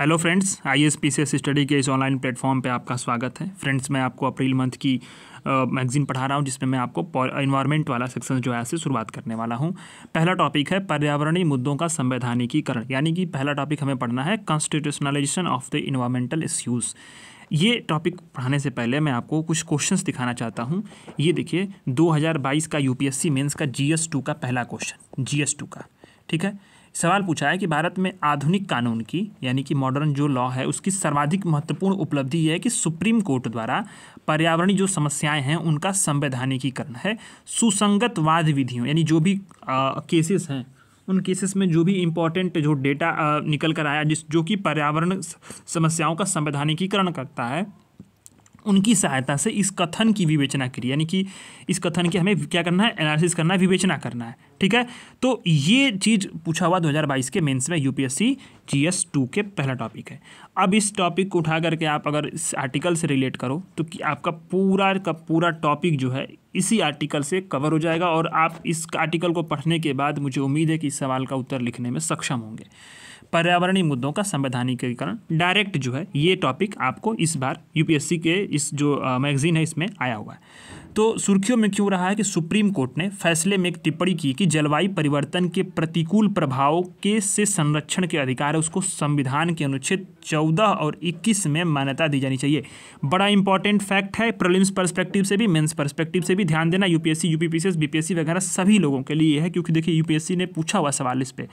hello friends I S P study के इस online platform पे आपका स्वागत है फ्रेंड्स मैं आपको अप्रैल मंथ की मैगजीन पढ़ा रहा हूँ जिसमें मैं आपको इन्वायरमेंट वाला सेक्शन जो है से शुरुआत करने वाला हूँ पहला टॉपिक है पर्यावरणीय मुद्दों का संवैधानिकीकरण यानी कि पहला टॉपिक हमें पढ़ना है constitutionalization of the environmental issues ये टॉपिक पढ़ाने से पहले मैं आपको कुछ क्वेश्चंस दिखाना चाहता हूँ ये देखिए 2022 का यूपीएससी मेंस का जीएस टू का पहला क्वेश्चन जीएस टू का ठीक है सवाल पूछा है कि भारत में आधुनिक कानून की यानी कि मॉडर्न जो लॉ है उसकी सर्वाधिक महत्वपूर्ण उपलब्धि यह है कि सुप्रीम कोर्ट द्वारा पर्यावरणीय जो समस्याएं हैं उनका संवैधानिकीकरण है सुसंगत वाद विधियों यानी जो भी आ, केसेस हैं उन केसेस में जो भी इम्पोर्टेंट जो डेटा निकल कर आया जिस जो कि पर्यावरण समस्याओं का संवैधानिकीकरण करता है उनकी सहायता से इस कथन की विवेचना करिए यानी कि इस कथन की हमें क्या करना है एनालिसिस करना है विवेचना करना है ठीक है तो ये चीज़ पूछा हुआ 2022 के मेंस में यूपीएससी जीएस टू के पहला टॉपिक है अब इस टॉपिक को उठा करके आप अगर इस आर्टिकल से रिलेट करो तो कि आपका पूरा का पूरा टॉपिक जो है इसी आर्टिकल से कवर हो जाएगा और आप इस आर्टिकल को पढ़ने के बाद मुझे उम्मीद है कि इस सवाल का उत्तर लिखने में सक्षम होंगे पर्यावरणीय मुद्दों का संवैधानिकीकरण डायरेक्ट जो है ये टॉपिक आपको इस बार यूपीएससी के इस जो मैगजीन है इसमें आया हुआ है तो सुर्खियों में क्यों रहा है कि सुप्रीम कोर्ट ने फैसले में एक टिप्पणी की कि जलवायु परिवर्तन के प्रतिकूल प्रभाव के से संरक्षण के अधिकार है उसको संविधान के अनुच्छेद 14 और 21 में मान्यता दी जानी चाहिए बड़ा इंपॉर्टेंट फैक्ट है प्रलिम्स पर्सपेक्टिव से भी मेंस पर्सपेक्टिव से भी ध्यान देना यूपीएससी यूपीपीसीएस बीपीएससी वगैरह सभी लोगों के लिए है क्योंकि देखिए यूपीएससी ने पूछा हुआ सवाल इस पर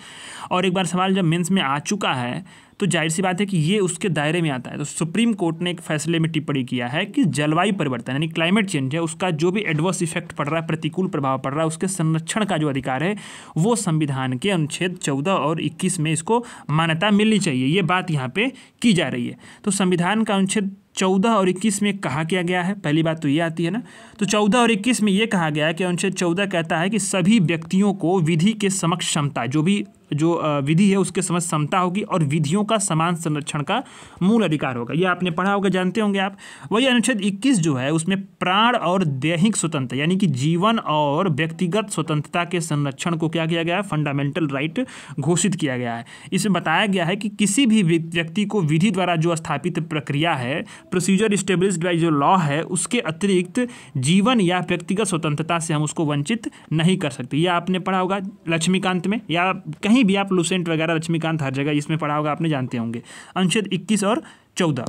और एक बार सवाल जब मेन्स में आ चुका है तो जाहिर सी बात है कि ये उसके दायरे में आता है तो सुप्रीम कोर्ट ने एक फैसले में टिप्पणी किया है कि जलवायु परिवर्तन यानी क्लाइमेट चेंज है उसका जो भी एडवर्स इफेक्ट पड़ रहा है प्रतिकूल प्रभाव पड़ रहा है उसके संरक्षण का जो अधिकार है वो संविधान के अनुच्छेद चौदह और इक्कीस में इसको मान्यता मिलनी चाहिए ये बात यहाँ पर की जा रही है तो संविधान का अनुच्छेद चौदह और इक्कीस में कहा किया गया है पहली बात तो ये आती है ना तो चौदह और इक्कीस में ये कहा गया है कि अनुच्छेद चौदह कहता है कि सभी व्यक्तियों को विधि के समक्ष क्षमता जो भी जो विधि है उसके समझ समता होगी और विधियों का समान संरक्षण का मूल अधिकार होगा यह आपने पढ़ा होगा जानते होंगे आप वही अनुच्छेद 21 जो है उसमें प्राण और दैहिक स्वतंत्रता यानी कि जीवन और व्यक्तिगत स्वतंत्रता के संरक्षण को क्या किया गया है फंडामेंटल राइट घोषित किया गया है इसमें बताया गया है कि किसी भी व्यक्ति को विधि द्वारा जो स्थापित प्रक्रिया है प्रोसीजर स्टेब्लिश बाई जो लॉ है उसके अतिरिक्त जीवन या व्यक्तिगत स्वतंत्रता से हम उसको वंचित नहीं कर सकते यह आपने पढ़ा होगा लक्ष्मीकांत में या कहीं कहीं भी आप लुसेंट वगैरह लक्ष्मीकांत हर जगह इसमें पढ़ा होगा आपने जानते होंगे अनुच्छेद इक्कीस और चौदह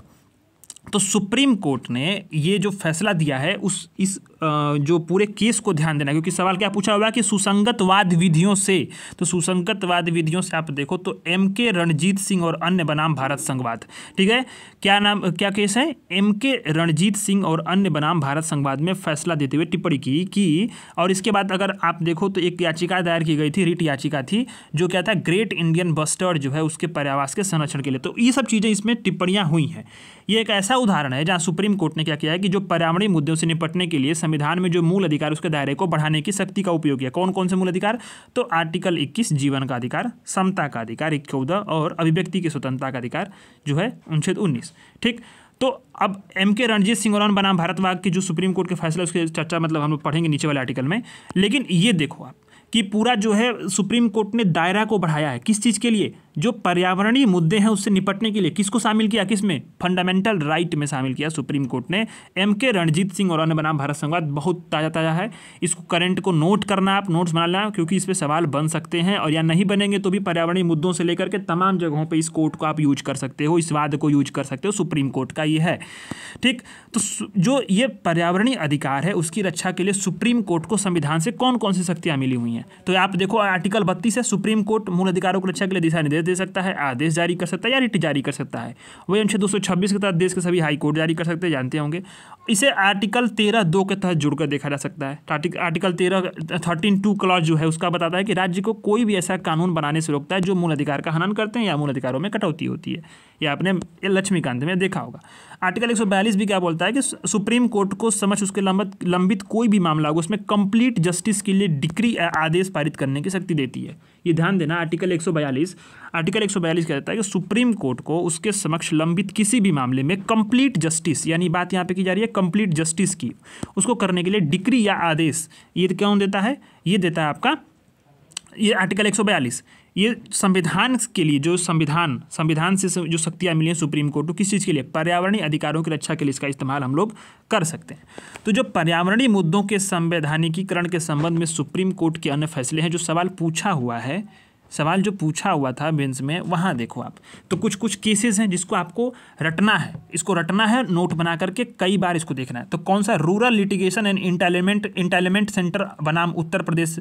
तो सुप्रीम कोर्ट ने ये जो फैसला दिया है उस इस जो पूरे केस को ध्यान देना क्योंकि सवाल क्या पूछा हुआ है कि सुसंगतवाद विधियों से तो सुसंगतवाद विधियों से आप देखो तो एम के रणजीत सिंह और अन्य बनाम भारत संघवाद ठीक है क्या नाम क्या केस है एम के रणजीत सिंह और अन्य बनाम भारत संघवाद में फैसला देते हुए टिप्पणी की कि और इसके बाद अगर आप देखो तो एक याचिका दायर की गई थी रिट याचिका थी जो क्या था ग्रेट इंडियन बस्टर्ड जो है उसके पर्यावास के संरक्षण के लिए तो ये सब चीज़ें इसमें टिप्पणियाँ हुई हैं ये एक ऐसा उदाहरण है जहाँ सुप्रीम कोर्ट ने क्या किया है कि जो पर्यावरणीय मुद्दों से निपटने के लिए संविधान में जो मूल अधिकार उसके दायरे को बढ़ाने की शक्ति का उपयोग किया कौन कौन से मूल अधिकार तो आर्टिकल इक्कीस जीवन का अधिकार समता का अधिकार इक्चौदह और अभिव्यक्ति की स्वतंत्रता का अधिकार जो है अनुच्छेद उन्नीस ठीक तो अब एम के रणजीत सिंह सिंगरौन बनाम भारतवाग के जो सुप्रीम कोर्ट के फैसला उसके चर्चा मतलब हम लोग पढ़ेंगे नीचे वाले आर्टिकल में लेकिन ये देखो आप कि पूरा जो है सुप्रीम कोर्ट ने दायरा को बढ़ाया है किस चीज़ के लिए जो पर्यावरणीय मुद्दे हैं उससे निपटने के लिए किसको शामिल किया किस में फंडामेंटल राइट में शामिल किया सुप्रीम कोर्ट ने एम के रणजीत सिंह और अन्य बनाम भारत संवाद बहुत ताज़ा ताज़ा है इसको करंट को नोट करना आप नोट्स बना लेना क्योंकि इस पर सवाल बन सकते हैं और या नहीं बनेंगे तो भी पर्यावरणीय मुद्दों से लेकर के तमाम जगहों पर इस कोर्ट को आप यूज कर सकते हो इस वाद को यूज कर सकते हो सुप्रीम कोर्ट का ये है ठीक तो जो ये पर्यावरणीय अधिकार है उसकी रक्षा के लिए सुप्रीम कोर्ट को संविधान से कौन कौन सी शक्तियाँ मिली हुई हैं तो आप देखो आर्टिकल बत्तीस है सुप्रीम कोर्ट मूल अधिकारों की रक्षा के लिए दिशा निर्देश दे सकता है आदेश जारी कर सकता है या रिट जारी कर सकता है वही अनुच्छेद दो के तहत देश के सभी हाई कोर्ट जारी कर सकते हैं जानते होंगे इसे आर्टिकल तेरह दो के तहत जुड़कर देखा जा सकता है आर्टिकल तेरह थर्टीन टू क्लॉज जो है उसका बताता है कि राज्य को कोई भी ऐसा कानून बनाने से रोकता है जो मूल अधिकार का हनन करते हैं या मूल अधिकारों में कटौती होती है या आपने लक्ष्मीकांत में देखा होगा आर्टिकल एक भी क्या बोलता है कि सुप्रीम कोर्ट को समझ उसके लंबित लंबित कोई भी मामला हो उसमें कंप्लीट जस्टिस के लिए डिक्री आदेश पारित करने की शक्ति देती है ये ध्यान देना आर्टिकल 142 आर्टिकल 142 कहता है कि सुप्रीम कोर्ट को उसके समक्ष लंबित किसी भी मामले में कंप्लीट जस्टिस यानी बात यहाँ पे की जा रही है कंप्लीट जस्टिस की उसको करने के लिए डिक्री या आदेश ये तो कौन देता है ये देता है आपका ये आर्टिकल 142 ये संविधान के लिए जो संविधान संविधान से जो शक्तियाँ मिली हैं सुप्रीम कोर्ट को किस चीज़ के लिए पर्यावरणीय अधिकारों की रक्षा के लिए इसका इस्तेमाल हम लोग कर सकते हैं तो जो पर्यावरणीय मुद्दों के संवैधानिकीकरण के संबंध में सुप्रीम कोर्ट के अन्य फैसले हैं जो सवाल पूछा हुआ है सवाल जो पूछा हुआ था मेंस में वहाँ देखो आप तो कुछ कुछ केसेस हैं जिसको आपको रटना है इसको रटना है नोट बना करके कई बार इसको देखना है तो कौन सा rural litigation and entitlement entitlement centre बनाम उत्तर प्रदेश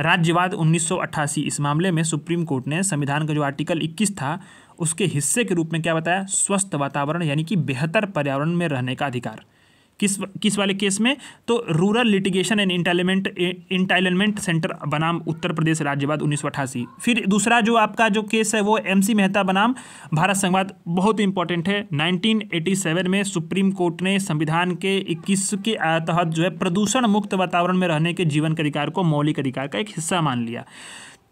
राज्यवाद 1988 इस मामले में सुप्रीम कोर्ट ने संविधान का जो आर्टिकल 21 था उसके हिस्से के रूप में क्या बताया स्वस्थ वातावरण यानी कि बेहतर पर्यावरण में रहने का अधिकार किस किस वाले केस में तो rural litigation and entitlement entitlement centre बनाम उत्तर प्रदेश राज्यवाद उन्नीस फिर दूसरा जो आपका जो केस है वो एम मेहता बनाम भारत संघवाद बहुत इंपॉर्टेंट है 1987 में सुप्रीम कोर्ट ने संविधान के 21 के तहत जो है प्रदूषण मुक्त वातावरण में रहने के जीवन के अधिकार को मौलिक अधिकार का एक हिस्सा मान लिया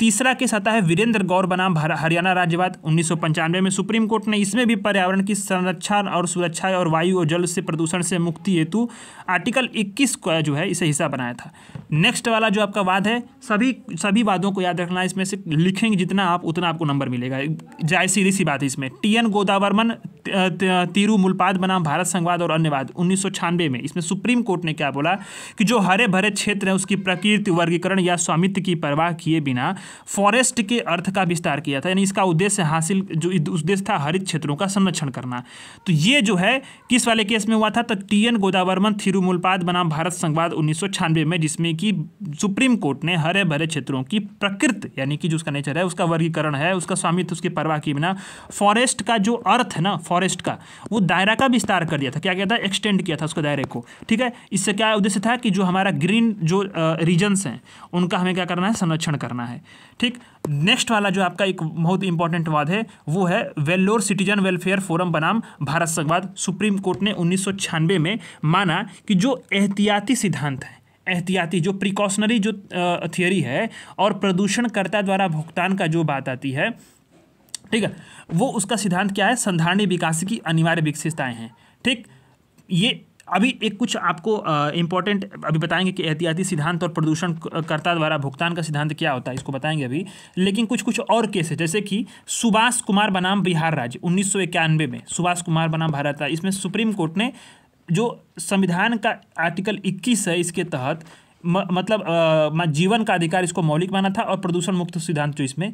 तीसरा केस आता है वीरेंद्र गौर बनाम हरियाणा राज्यवाद उन्नीस में सुप्रीम कोर्ट ने इसमें भी पर्यावरण की संरक्षण और सुरक्षा और वायु और जल से प्रदूषण से मुक्ति हेतु आर्टिकल 21 का जो है इसे हिस्सा बनाया था नेक्स्ट वाला जो आपका वाद है सभी सभी वादों को याद रखना इसमें से लिखेंगे जितना आप उतना आपको नंबर मिलेगा जाय सीधी सी बात है इसमें टी एन गोदावरमन तिरुमुलपाद बनाम भारत संघवाद और अन्य वाद उन्नीस में इसमें सुप्रीम कोर्ट ने क्या बोला कि जो हरे भरे क्षेत्र है उसकी प्रकृति वर्गीकरण या स्वामित्व की परवाह किए बिना फॉरेस्ट के अर्थ का विस्तार किया था यानी इसका उद्देश्य हासिल जो उद्देश्य था हरित क्षेत्रों का संरक्षण करना तो ये जो है किस वाले केस में हुआ था तो टी एन गोदावर्मन थिरुमुलपाद बनाम भारत संवाद उन्नीस में जिसमें कि सुप्रीम कोर्ट ने हरे भरे क्षेत्रों की प्रकृत यानी कि जो उसका नेचर है उसका वर्गीकरण है उसका स्वामित्व उसकी परवाह की बिना फॉरेस्ट का जो अर्थ है ना फॉरेस्ट का वो दायरा का विस्तार कर दिया था क्या कहता था एक्सटेंड किया था उसके दायरे को ठीक है इससे क्या उद्देश्य था कि जो हमारा ग्रीन जो रीजन्स हैं उनका हमें क्या करना है संरक्षण करना है ठीक नेक्स्ट वाला जो आपका एक बहुत इंपॉर्टेंट वाद है वो है वेल्लोर सिटीजन वेलफेयर फोरम बनाम भारत संघवाद सुप्रीम कोर्ट ने उन्नीस में माना कि जो एहतियाती सिद्धांत है एहतियाती जो प्रिकॉशनरी जो थियोरी है और प्रदूषणकर्ता द्वारा भुगतान का जो बात आती है ठीक है वो उसका सिद्धांत क्या है संधारणी विकास की अनिवार्य विशेषताएं हैं ठीक ये अभी एक कुछ आपको इंपॉर्टेंट अभी बताएंगे कि एहतियाती सिद्धांत और प्रदूषणकर्ता द्वारा भुगतान का सिद्धांत क्या होता है इसको बताएंगे अभी लेकिन कुछ कुछ और केस है जैसे कि सुभाष कुमार बनाम बिहार राज्य उन्नीस में सुभाष कुमार बनाम भारत राज्य इसमें सुप्रीम कोर्ट ने जो संविधान का आर्टिकल 21 है इसके तहत म, मतलब आ, जीवन का अधिकार इसको मौलिक माना था और प्रदूषण मुक्त सिद्धांत जो इसमें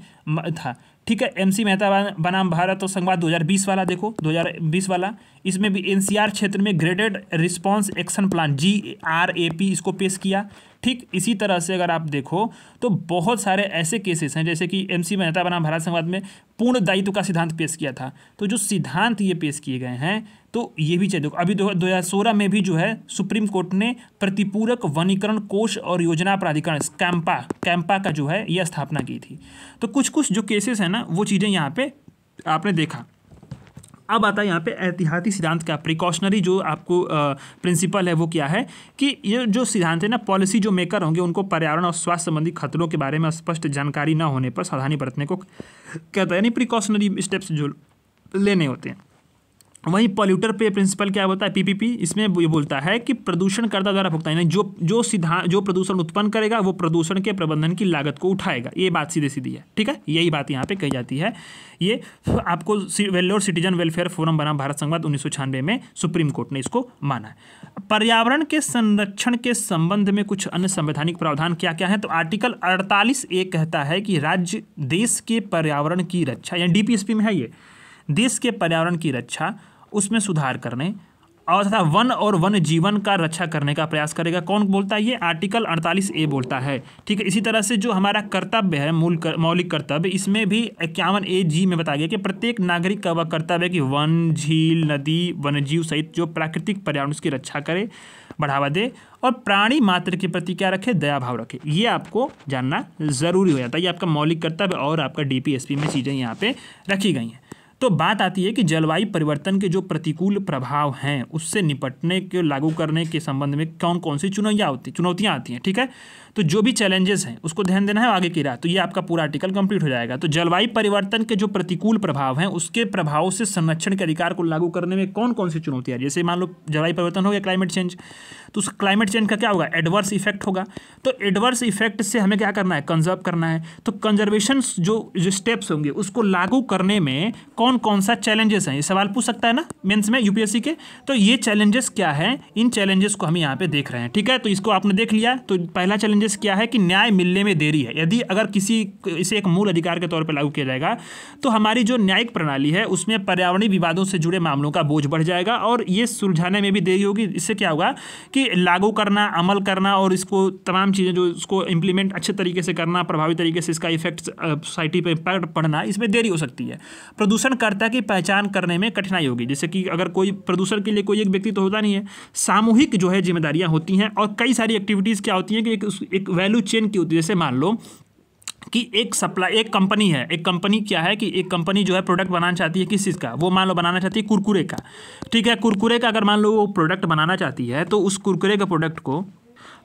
था ठीक है एमसी मेहता बनाम भारत और संवाद 2020 वाला देखो 2020 वाला इसमें भी एनसीआर क्षेत्र में graded response action plan G R A P इसको पेश किया ठीक इसी तरह से अगर आप देखो तो बहुत सारे ऐसे केसेस हैं जैसे कि एम सी मेहता बनाम भारत संवाद में पूर्ण दायित्व का सिद्धांत पेश किया था तो जो सिद्धांत ये पेश किए गए हैं तो ये भी चाहिए अभी दो हज़ार सोलह में भी जो है सुप्रीम कोर्ट ने प्रतिपूरक वनीकरण कोष और योजना प्राधिकरण कैंपा कैंपा का जो है यह स्थापना की थी तो कुछ कुछ जो केसेस हैं ना वो चीज़ें यहाँ पे आपने देखा अब आता है यहाँ पे एहतियाती सिद्धांत का प्रिकॉशनरी जो आपको प्रिंसिपल है वो क्या है कि ये जो सिद्धांत है ना पॉलिसी जो मेकर होंगे उनको पर्यावरण और स्वास्थ्य संबंधी खतरों के बारे में स्पष्ट जानकारी न होने पर सावधानी बरतने को कहता है यानी प्रिकॉशनरी स्टेप्स जो लेने होते हैं वहीं पॉल्यूटर पे प्रिंसिपल क्या बोलता है पीपीपी इसमें ये बोलता है कि प्रदूषणकर्ता द्वारा भुगतान यानी जो जो सीधा जो प्रदूषण उत्पन्न करेगा वो प्रदूषण के प्रबंधन की लागत को उठाएगा ये बात सीधे सीधी है ठीक है यही बात यहाँ पे कही जाती है ये आपको वेल्लोर सिटीजन वेलफेयर फोरम बना भारत संवाद उन्नीस में सुप्रीम कोर्ट ने इसको माना पर्यावरण के संरक्षण के संबंध में कुछ अन्य संवैधानिक प्रावधान क्या क्या है तो आर्टिकल अड़तालीस ए कहता है कि राज्य देश के पर्यावरण की रक्षा यानी डीपीएसपी में है ये देश के पर्यावरण की रक्षा उसमें सुधार करने और तथा वन और वन जीवन का रक्षा करने का प्रयास करेगा कौन बोलता है ये आर्टिकल 48 ए बोलता है ठीक है इसी तरह से जो हमारा कर्तव्य है मूल कर, मौलिक कर्तव्य इसमें भी इक्यावन ए जी में बताया गया कि प्रत्येक नागरिक का वह कर्तव्य है कि वन झील नदी जीव सहित जो प्राकृतिक पर्यावरण उसकी रक्षा करे बढ़ावा दे और प्राणी मात्र के प्रति क्या रखे दया भाव रखे ये आपको जानना ज़रूरी हो जाता है ये आपका मौलिक कर्तव्य और आपका डी में चीज़ें यहाँ पर रखी गई हैं तो बात आती है कि जलवायु परिवर्तन के जो प्रतिकूल प्रभाव हैं उससे निपटने के लागू करने के संबंध में कौन कौन सी चुनौतियाँ होती चुनौतियाँ आती हैं ठीक है तो जो भी चैलेंजेस हैं उसको ध्यान देना है आगे की राह तो ये आपका पूरा आर्टिकल कंप्लीट हो जाएगा तो जलवायु परिवर्तन के जो प्रतिकूल प्रभाव हैं उसके प्रभाव से संरक्षण के अधिकार को लागू करने में कौन कौन सी है जैसे मान लो जलवायु परिवर्तन हो गया क्लाइमेट चेंज तो उस क्लाइमेट चेंज का क्या होगा एडवर्स इफेक्ट होगा तो एडवर्स इफेक्ट से हमें क्या करना है कंजर्व करना है तो कंजर्वेशन जो जो स्टेप्स होंगे उसको लागू करने में कौन कौन सा चैलेंजेस हैं ये सवाल पूछ सकता है ना मेन्स में यूपीएससी के तो ये चैलेंजेस क्या है इन चैलेंजेस को हम यहाँ पे देख रहे हैं ठीक है तो इसको आपने देख लिया तो पहला चैलेंज चेंजेस क्या है कि न्याय मिलने में देरी है यदि अगर किसी इसे एक मूल अधिकार के तौर पर लागू किया जाएगा तो हमारी जो न्यायिक प्रणाली है उसमें पर्यावरणीय विवादों से जुड़े मामलों का बोझ बढ़ जाएगा और ये सुलझाने में भी देरी होगी इससे क्या होगा कि लागू करना अमल करना और इसको तमाम चीज़ें जो इसको इम्प्लीमेंट अच्छे तरीके से करना प्रभावी तरीके से इसका इफेक्ट सोसाइटी पर इम्पैक्ट पड़ना इसमें देरी हो सकती है प्रदूषणकर्ता की पहचान करने में कठिनाई होगी जैसे कि अगर कोई प्रदूषण के लिए कोई एक व्यक्ति तो होता नहीं है सामूहिक जो है जिम्मेदारियाँ होती हैं और कई सारी एक्टिविटीज़ क्या होती हैं कि एक एक वैल्यू चेन की होती है जैसे मान लो कि एक सप्लाई एक कंपनी है एक कंपनी क्या है कि एक कंपनी जो है प्रोडक्ट बनाना चाहती है किस चीज़ का वो मान लो बनाना चाहती है कुरकुरे का ठीक है कुरकुरे का अगर मान लो वो प्रोडक्ट बनाना चाहती है तो उस कुरकुरे के प्रोडक्ट को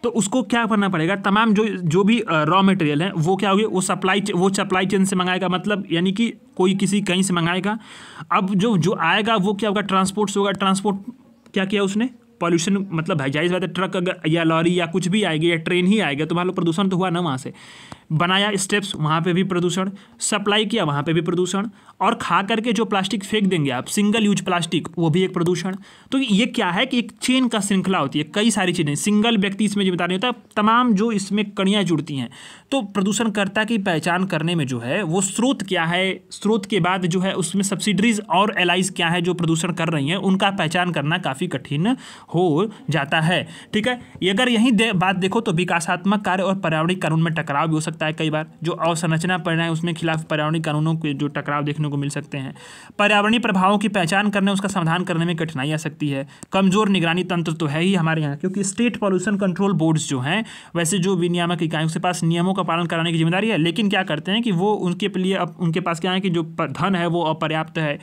तो उसको क्या करना पड़ेगा तमाम जो जो भी रॉ मटेरियल है वो क्या होगी वो सप्लाई वो सप्लाई चेन से मंगाएगा मतलब यानी कि कोई किसी कहीं से मंगाएगा अब जो जो आएगा वो क्या होगा ट्रांसपोर्ट से होगा ट्रांसपोर्ट क्या किया उसने पॉल्यूशन मतलब है जाहिर बात है ट्रक अगर या लॉरी या कुछ भी आएगी या ट्रेन ही आएगा तो मान लो प्रदूषण तो हुआ ना वहाँ से बनाया स्टेप्स वहाँ पे भी प्रदूषण सप्लाई किया वहाँ पे भी प्रदूषण और खा करके जो प्लास्टिक फेंक देंगे आप सिंगल यूज प्लास्टिक वो भी एक प्रदूषण तो ये क्या है कि एक चेन का श्रृंखला होती है कई सारी चीज़ें सिंगल व्यक्ति इसमें जिम्मेदार नहीं होता तमाम जो इसमें कड़ियाँ जुड़ती हैं तो प्रदूषणकर्ता की पहचान करने में जो है वो स्रोत क्या है स्रोत के बाद जो है उसमें सब्सिडरीज और एलाइज क्या है जो प्रदूषण कर रही हैं उनका पहचान करना काफ़ी कठिन हो जाता है ठीक है अगर यही दे, बात देखो तो विकासात्मक कार्य और पर्यावरण कानून में टकराव भी हो सकता सकता है कई बार जो अवसंरचना परिणाम है उसमें खिलाफ पर्यावरणीय कानूनों के जो टकराव देखने को मिल सकते हैं पर्यावरणीय प्रभावों की पहचान करने उसका समाधान करने में कठिनाई आ सकती है कमजोर निगरानी तंत्र तो है ही हमारे यहाँ क्योंकि स्टेट पॉल्यूशन कंट्रोल बोर्ड्स जो हैं वैसे जो विनियामक इकाई उसके पास नियमों का पालन कराने की जिम्मेदारी है लेकिन क्या करते हैं कि वो उनके लिए अब उनके पास क्या है कि जो धन है वो अपर्याप्त है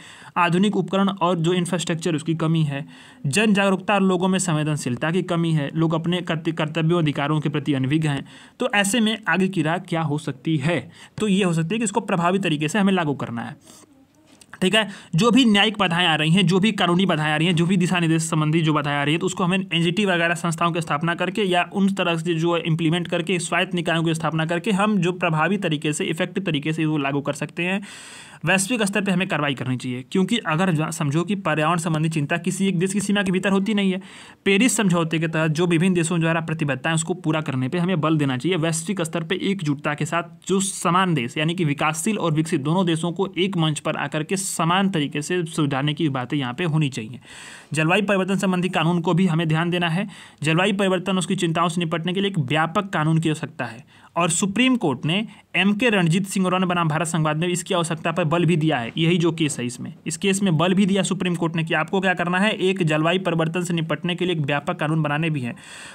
आधुनिक उपकरण और जो इंफ्रास्ट्रक्चर उसकी कमी है जन जागरूकता और लोगों में संवेदनशीलता की कमी है लोग अपने कर्तव्यों अधिकारों के प्रति अनभिज्ञ हैं तो ऐसे में आगे की राह क्या हो सकती है तो ये हो सकती है कि इसको प्रभावी तरीके से हमें लागू करना है ठीक है जो भी न्यायिक बाधाएं आ रही हैं जो भी कानूनी बाधाएं आ रही हैं जो भी दिशा निर्देश संबंधी जो बाधाएं आ रही है तो उसको हमें एनजीटी वगैरह संस्थाओं की स्थापना करके या उन तरह से जो है इम्प्लीमेंट करके स्वायत्त निकायों की स्थापना करके हम जो प्रभावी तरीके से इफेक्टिव तरीके से वो लागू कर सकते हैं वैश्विक स्तर पर हमें कार्रवाई करनी चाहिए क्योंकि अगर समझो कि पर्यावरण संबंधी चिंता किसी एक देश की सीमा के भीतर होती नहीं है पेरिस समझौते के तहत जो विभिन्न देशों द्वारा प्रतिबद्धता है उसको पूरा करने पर हमें बल देना चाहिए वैश्विक स्तर पर एकजुटता के साथ जो समान देश यानी कि विकासशील और विकसित दोनों देशों को एक मंच पर आकर के समान तरीके से सुधारने की बातें यहाँ पर होनी चाहिए जलवायु परिवर्तन संबंधी कानून को भी हमें ध्यान देना है जलवायु परिवर्तन उसकी चिंताओं से निपटने के लिए एक व्यापक कानून की आवश्यकता है और सुप्रीम कोर्ट ने एम के रणजीत सिंह और बनाम भारत संवाद में इसकी आवश्यकता पर बल भी दिया है यही जो केस है इसमें इस केस में बल भी दिया सुप्रीम कोर्ट ने कि आपको क्या करना है एक जलवायु परिवर्तन से निपटने के लिए एक व्यापक कानून बनाने भी है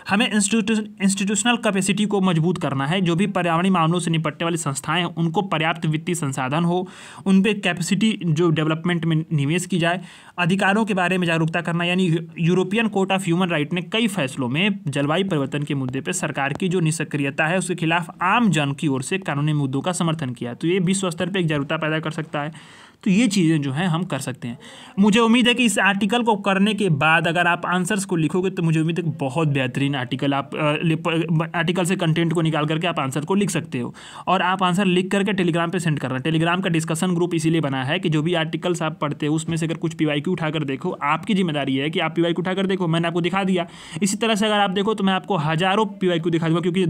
हमें इंस्टीट्यूशनल कैपेसिटी को मजबूत करना है जो भी पर्यावरणीय मामलों से निपटने वाली संस्थाएं हैं उनको पर्याप्त वित्तीय संसाधन हो उन पर कैपेसिटी जो डेवलपमेंट में निवेश की जाए अधिकारों के बारे में जागरूकता करना यानी European court of human right ने कई फैसलों में जलवायु परिवर्तन के मुद्दे पर सरकार की जो निष्क्रियता है उसके खिलाफ आम जन की ओर से कानून उन्होंने मुद्दों का समर्थन किया तो ये विश्व स्तर पर एक जागरूकता पैदा कर सकता है तो ये चीज़ें जो हैं हम कर सकते हैं मुझे उम्मीद है कि इस आर्टिकल को करने के बाद अगर आप आंसर्स को लिखोगे तो मुझे उम्मीद है कि बहुत बेहतरीन आर्टिकल आप आर्टिकल से कंटेंट को निकाल करके आप आंसर को लिख सकते हो और आप आंसर लिख करके टेलीग्राम पे सेंड करना टेलीग्राम का डिस्कशन ग्रुप इसीलिए बना है कि जो भी आर्टिकल्स आप पढ़ते हो उसमें से अगर कुछ पी वाई उठाकर देखो आपकी जिम्मेदारी है कि आप पी वाई उठाकर देखो मैंने आपको दिखा दिया इसी तरह से अगर आप देखो तो मैं आपको हज़ारों पी वाई दिखा दूँगा क्योंकि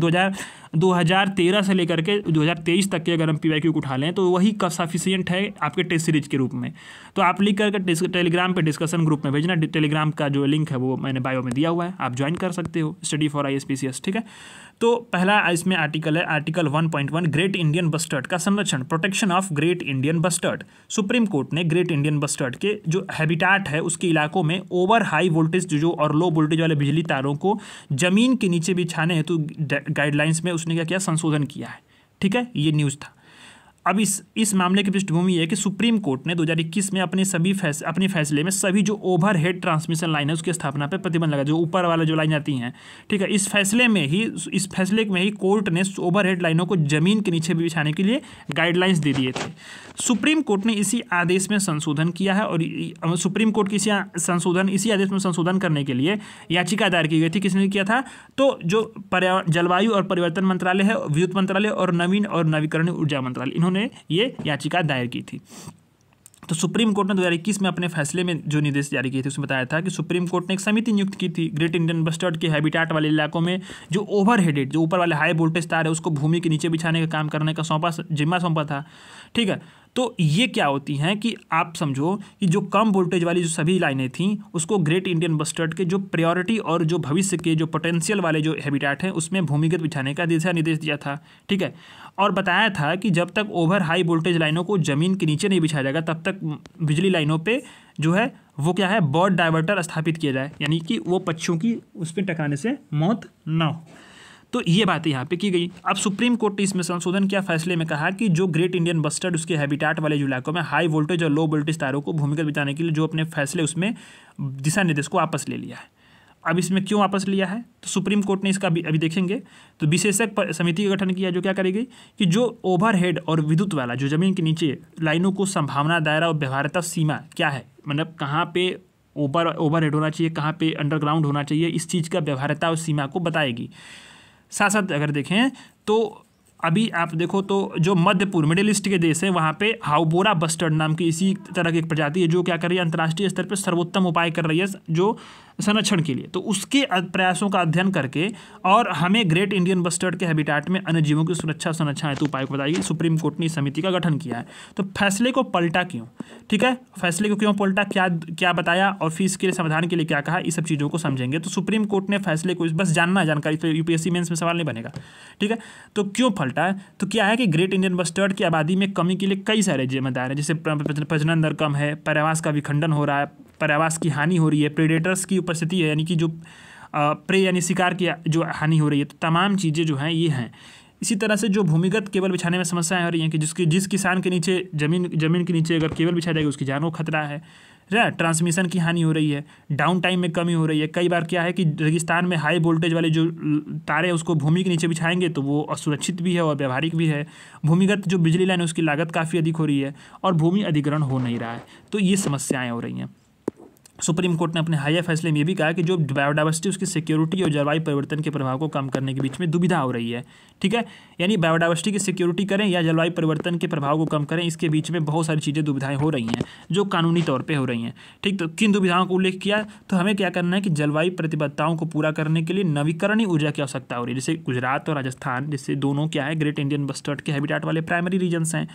दो हज़ार से लेकर के दो 2023 तक के अगर हम पी को उठा लें तो वही सफिशियंट है आपके टेस्ट सीरीज के रूप में तो आप लिख करके टेलीग्राम पर डिस्कशन ग्रुप में भेजना टेलीग्राम का जो लिंक है वो मैंने बायो में दिया हुआ है आप ज्वाइन कर सकते हो स्टडी फॉर आई ठीक है तो पहला इसमें आर्टिकल है आर्टिकल 1.1 ग्रेट इंडियन बस्टर्ड का संरक्षण protection of great Indian bustard supreme court ने ग्रेट इंडियन बस्टर्ड के जो हैबिटाट है उसके इलाकों में ओवर हाई वोल्टेज जो और लो वोल्टेज वाले बिजली तारों को जमीन के नीचे बिछाने हेतु गाइडलाइंस में उसने क्या किया संशोधन किया है ठीक है ये न्यूज़ था अब इस इस मामले की पृष्ठभूमि यह है कि सुप्रीम कोर्ट ने 2021 में अपने सभी फैस अपने फैसले में सभी जो ओवर हेड ट्रांसमिशन लाइन है उसकी स्थापना पर प्रतिबंध लगा जो ऊपर वाला जो लाइन आती हैं ठीक है इस फैसले में ही इस फैसले में ही कोर्ट ने ओवर हेड लाइनों को जमीन के नीचे भी बिछाने के लिए गाइडलाइंस दे दिए थे सुप्रीम कोर्ट ने इसी आदेश में संशोधन किया है और सुप्रीम कोर्ट की इसी संशोधन इसी आदेश में संशोधन करने के लिए याचिका दायर की गई थी किसने किया था तो जो जलवायु और परिवर्तन मंत्रालय है विद्युत मंत्रालय और नवीन और नवीकरण ऊर्जा मंत्रालय इन्होंने उन्होंने ये याचिका दायर की थी तो सुप्रीम कोर्ट ने 2021 में अपने फैसले में जो निर्देश जारी किए थे उसमें बताया था कि सुप्रीम कोर्ट ने एक समिति नियुक्त की थी ग्रेट इंडियन बस्टर्ड के हैबिटेट वाले इलाकों में जो ओवर हेडेड जो ऊपर वाले हाई वोल्टेज तार है उसको भूमि के नीचे बिछाने का काम करने का सौंपा जिम्मा सौंपा था ठीक है तो ये क्या होती हैं कि आप समझो कि जो कम वोल्टेज वाली जो सभी लाइनें थीं उसको ग्रेट इंडियन बस्टर्ड के जो प्रायोरिटी और जो भविष्य के जो पोटेंशियल वाले जो हैबिटेट हैं उसमें भूमिगत बिछाने का दिशा निर्देश दिया था ठीक है और बताया था कि जब तक ओवर हाई वोल्टेज लाइनों को ज़मीन के नीचे नहीं बिछाया जाएगा तब तक बिजली लाइनों पे जो है वो क्या है बर्ड डाइवर्टर स्थापित किया जाए यानी कि वो पक्षियों की उस पर टकराने से मौत ना हो तो ये बात यहाँ पे की गई अब सुप्रीम कोर्ट ने इसमें संशोधन किया फैसले में कहा कि जो ग्रेट इंडियन बस्टर्ड उसके हैबिटाट वाले इलाकों में हाई वोल्टेज और लो वोल्टेज तारों को भूमिगत बिताने के लिए जो अपने फैसले उसमें दिशा निर्देश को वापस ले लिया है अब इसमें क्यों वापस लिया है तो सुप्रीम कोर्ट ने इसका अभी देखेंगे तो विशेषज्ञ समिति का गठन किया जो क्या करेगी कि जो ओवरहेड और विद्युत वाला जो ज़मीन के नीचे लाइनों को संभावना दायरा और व्यवहारता सीमा क्या है मतलब कहाँ पे ओवर ओवरहेड होना चाहिए कहाँ पे अंडरग्राउंड होना चाहिए इस चीज़ का व्यवहारता और सीमा को बताएगी साथ साथ अगर देखें तो अभी आप देखो तो जो मध्य पूर्व मिडिल ईस्ट के देश हैं वहाँ पे हाउबोरा बस्टर्ड नाम की इसी तरह की एक प्रजाति है जो क्या कर रही है अंतर्राष्ट्रीय स्तर पर सर्वोत्तम उपाय कर रही है जो संरक्षण के लिए तो उसके प्रयासों का अध्ययन करके और हमें ग्रेट इंडियन बस्टर्ड के हैबिटेट में अन्य जीवों की सुरक्षा संरक्षण हेतु उपाय बताइए सुप्रीम कोर्ट ने समिति का गठन किया है तो फैसले को पलटा क्यों ठीक है फैसले को क्यों पलटा क्या क्या बताया और फिर इसके लिए समाधान के लिए क्या कहा इस सब चीज़ों को समझेंगे तो सुप्रीम कोर्ट ने फैसले को बस जानना है जानकारी तो यूपीएससी मेंस में सवाल नहीं बनेगा ठीक है तो क्यों पलटा है तो क्या है कि ग्रेट इंडियन बस्टर्ड की आबादी में कमी के लिए कई सारे जिम्मेदार हैं जैसे प्रजनन दर कम है पर्यावास का विखंडन हो रहा है पर्यावास की हानि हो रही है प्रेडेटर्स की उपस्थिति है यानी कि जो प्रे यानी शिकार की जो हानि हो रही है तो तमाम चीज़ें जो हैं ये हैं इसी तरह से जो भूमिगत केबल बिछाने में समस्याएं हो रही हैं कि जिसकी जिस किसान के नीचे जमीन जमीन के नीचे अगर केबल बिछा जाएगी उसकी जान को खतरा है ट्रांसमिशन की हानि हो रही है डाउन टाइम में कमी हो रही है कई बार क्या है कि रेगिस्तान में हाई वोल्टेज वाले जो तारे उसको भूमि के नीचे बिछाएंगे तो वो असुरक्षित भी है और व्यवहारिक भी है भूमिगत जो बिजली लाइन है उसकी लागत काफ़ी अधिक हो रही है और भूमि अधिग्रहण हो नहीं रहा है तो ये समस्याएँ हो रही हैं सुप्रीम कोर्ट ने अपने हाइय फैसले में यह भी कहा कि जो बायोडावर्सिटी उसकी सिक्योरिटी और जलवायु परिवर्तन के प्रभाव को कम करने के बीच में दुविधा हो रही है ठीक है यानी बायोडावर्सिटी की सिक्योरिटी करें या जलवायु परिवर्तन के प्रभाव को कम करें इसके बीच में बहुत सारी चीज़ें दुविधाएँ हो रही हैं जो कानूनी तौर पर हो रही हैं ठीक तो किन दुविधाओं का उल्लेख किया तो हमें क्या करना है कि जलवायु प्रतिबद्धताओं को पूरा करने के लिए नवीकरणीय ऊर्जा की आवश्यकता हो रही है जैसे गुजरात और राजस्थान जैसे दोनों क्या है ग्रेट इंडियन बस्टर्ड के हैबिटाट वाले प्राइमरी रीजन्स हैं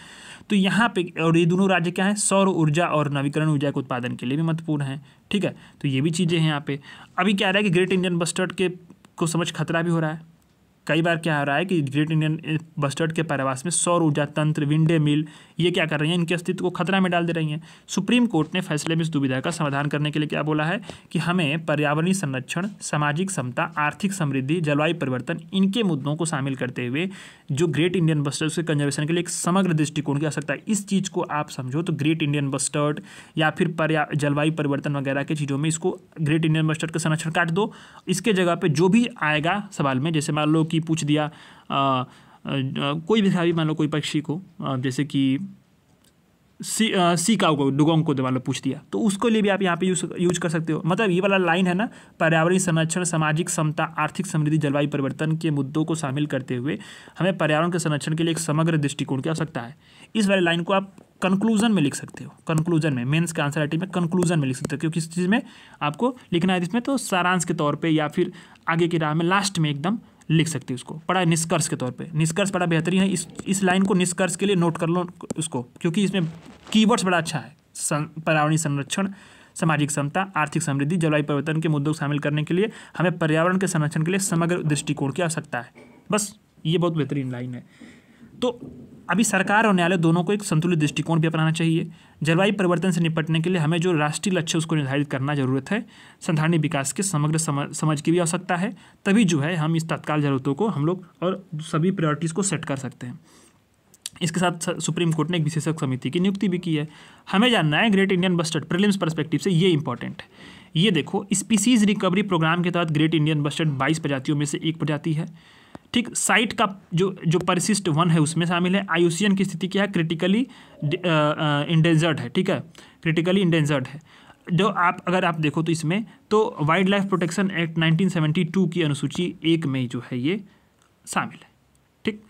तो यहाँ पर और ये दोनों राज्य क्या हैं सौर ऊर्जा और नवीकरण ऊर्जा के उत्पादन के लिए भी महत्वपूर्ण हैं ठीक है तो ये भी चीज़ें हैं यहाँ पर अभी क्या रहा है कि ग्रेट इंडियन बस्टर्ड के को समझ खतरा भी हो रहा है कई बार क्या हो रहा है कि ग्रेट इंडियन बस्टर्ड के पैरावास में सौर ऊर्जा तंत्र विंडे मिल ये क्या कर रही हैं इनके अस्तित्व को खतरा में डाल दे रही हैं सुप्रीम कोर्ट ने फैसले में इस दुविधा का समाधान करने के लिए क्या बोला है कि हमें पर्यावरणीय संरक्षण सामाजिक समता आर्थिक समृद्धि जलवायु परिवर्तन इनके मुद्दों को शामिल करते हुए जो ग्रेट इंडियन बस्टर्ड के कंजर्वेशन के लिए एक समग्र दृष्टिकोण की आवश्यकता है इस चीज़ को आप समझो तो ग्रेट इंडियन बस्टर्ड या फिर जलवायु परिवर्तन वगैरह की चीज़ों में इसको ग्रेट इंडियन बस्टर्ड का संरक्षण काट दो इसके जगह पर जो भी आएगा सवाल में जैसे मान लो कि कि पूछ दिया आ, कोई भी खराबी मान लो कोई पक्षी को जैसे कि सी आ, सी काउ को डुगोंग को मान लो पूछ दिया तो उसको लिए भी आप यहाँ पे यूज यूज कर सकते हो मतलब ये वाला लाइन है ना पर्यावरण संरक्षण सामाजिक समता आर्थिक समृद्धि जलवायु परिवर्तन के मुद्दों को शामिल करते हुए हमें पर्यावरण के संरक्षण के लिए एक समग्र दृष्टिकोण की आवश्यकता है इस वाले लाइन को आप कंक्लूजन में लिख सकते हो कंक्लूजन में मेन्स के आंसर में कंक्लूजन में लिख सकते हो क्योंकि इस चीज़ में आपको लिखना है इसमें तो सारांश के तौर पर या फिर आगे की राह में लास्ट में एकदम लिख सकते हो उसको बड़ा निष्कर्ष के तौर पे निष्कर्ष बड़ा बेहतरीन है इस इस लाइन को निष्कर्ष के लिए नोट कर लो उसको क्योंकि इसमें कीवर्ड्स बड़ा अच्छा है पर्यावरणीय संरक्षण सामाजिक समता आर्थिक समृद्धि जलवायु परिवर्तन के मुद्दों को शामिल करने के लिए हमें पर्यावरण के संरक्षण के लिए समग्र दृष्टिकोण की आवश्यकता है बस ये बहुत बेहतरीन लाइन है तो अभी सरकार और न्यायालय दोनों को एक संतुलित दृष्टिकोण भी अपनाना चाहिए जलवायु परिवर्तन से निपटने के लिए हमें जो राष्ट्रीय लक्ष्य उसको निर्धारित करना जरूरत है संधारणीय विकास के समग्र समझ की भी आवश्यकता है तभी जो है हम इस तत्काल ज़रूरतों को हम लोग और सभी प्रायोरिटीज़ को सेट कर सकते हैं इसके साथ सुप्रीम कोर्ट ने एक विशेषज्ञ समिति की नियुक्ति भी की है हमें जानना है great Indian bustard prelims perspective से ये इंपॉर्टेंट है ये देखो स्पीसीज रिकवरी प्रोग्राम के तहत ग्रेट इंडियन बस्टर्ड बाईस प्रजातियों में से एक प्रजाति है ठीक साइट का जो जो परिशिष्ट वन है उसमें शामिल है आयुषियन की स्थिति क्या है क्रिटिकली इंडेंजर्ड है ठीक है क्रिटिकली इंडेंजर्ड है जो आप अगर आप देखो तो इसमें तो वाइल्ड लाइफ प्रोटेक्शन एक्ट 1972 की अनुसूची एक में जो है ये शामिल है ठीक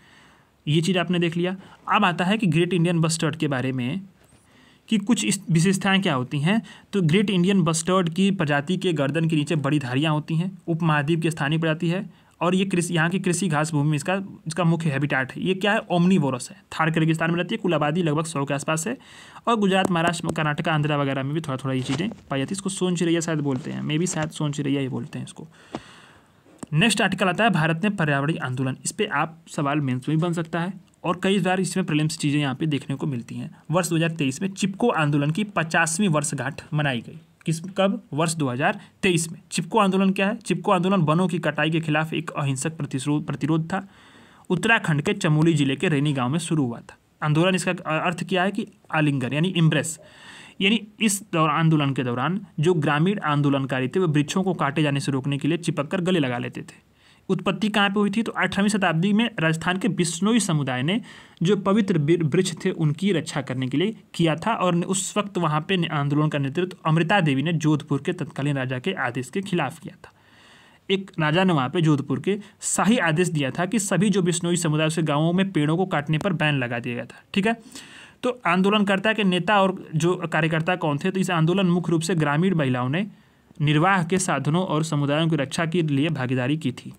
ये चीज़ आपने देख लिया अब आता है कि ग्रेट इंडियन बस्टर्ड के बारे में कि कुछ विशेषताएं क्या होती हैं तो ग्रेट इंडियन बस्टर्ड की प्रजाति के गर्दन के नीचे बड़ी धारियाँ होती हैं उपमहाद्वीप की स्थानीय प्रजाति है और ये कृषि यहाँ की कृषि घास भूमि इसका इसका मुख्य हैबिटाट है ये क्या है ओमनीवोरस है थार के रेगिस्तान में रहती है कुल आबादी लगभग सौ के आसपास है और गुजरात महाराष्ट्र कर्नाटक आंध्रा वगैरह में भी थोड़ा थोड़ा ये चीज़ें पाई जाती है इसको सोन चिरैया शायद बोलते हैं मे भी शायद सोन चिरैया ही बोलते हैं इसको नेक्स्ट आर्टिकल आता है भारत में पर्यावरण आंदोलन इस पर आप सवाल मेंस में बन सकता है और कई बार इसमें प्रलिम्स चीज़ें यहाँ पे देखने को मिलती हैं वर्ष 2023 में चिपको आंदोलन की पचासवीं वर्षगांठ मनाई गई किस कब वर्ष 2023 में चिपको आंदोलन क्या है चिपको आंदोलन वनों की कटाई के खिलाफ एक अहिंसक प्रतिरोध था उत्तराखंड के चमोली जिले के रैनी गांव में शुरू हुआ था आंदोलन इसका अर्थ क्या है कि आलिंगन यानी इम्ब्रेस यानी इस आंदोलन के दौरान जो ग्रामीण आंदोलनकारी थे वे वृक्षों को काटे जाने से रोकने के लिए चिपक कर गले लगा लेते थे उत्पत्ति कहाँ पे हुई थी तो अठारहवीं शताब्दी में राजस्थान के बिश्नोई समुदाय ने जो पवित्र वृक्ष थे उनकी रक्षा करने के लिए किया था और उस वक्त वहाँ पे आंदोलन का नेतृत्व अमृता देवी ने जोधपुर के तत्कालीन राजा के आदेश के खिलाफ किया था एक राजा ने वहाँ पे जोधपुर के शाही आदेश दिया था कि सभी जो बिश्नोई समुदाय से गाँवों में पेड़ों को काटने पर बैन लगा दिया गया था ठीक है तो आंदोलनकर्ता के नेता और जो कार्यकर्ता कौन थे तो इस आंदोलन मुख्य रूप से ग्रामीण महिलाओं ने निर्वाह के साधनों और समुदायों की रक्षा के लिए भागीदारी की थी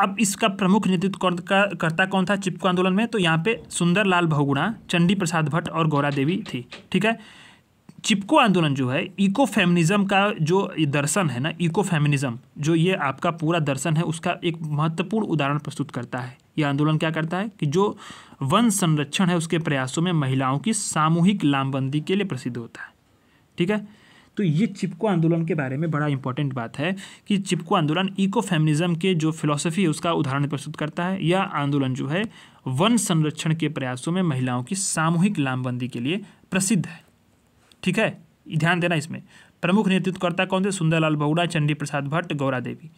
अब इसका प्रमुख नेतृत्व का करता कौन था चिपको आंदोलन में तो यहाँ पे सुंदरलाल बहुगुणा चंडी प्रसाद भट्ट और गौरा देवी थी ठीक है चिपको आंदोलन जो है इको फेमिनिज्म का जो दर्शन है ना इको फेमिनिज्म जो ये आपका पूरा दर्शन है उसका एक महत्वपूर्ण उदाहरण प्रस्तुत करता है ये आंदोलन क्या करता है कि जो वन संरक्षण है उसके प्रयासों में महिलाओं की सामूहिक लामबंदी के लिए प्रसिद्ध होता है ठीक है तो ये चिपको आंदोलन के बारे में बड़ा इंपॉर्टेंट बात है कि चिपको आंदोलन इको फेमिनिज्म के जो फिलोसफी है उसका उदाहरण प्रस्तुत करता है यह आंदोलन जो है वन संरक्षण के प्रयासों में महिलाओं की सामूहिक लामबंदी के लिए प्रसिद्ध है ठीक है ध्यान देना इसमें प्रमुख नेतृत्वकर्ता कौन थे सुंदरलाल बहुड़ा चंडी प्रसाद भट्ट गौरा देवी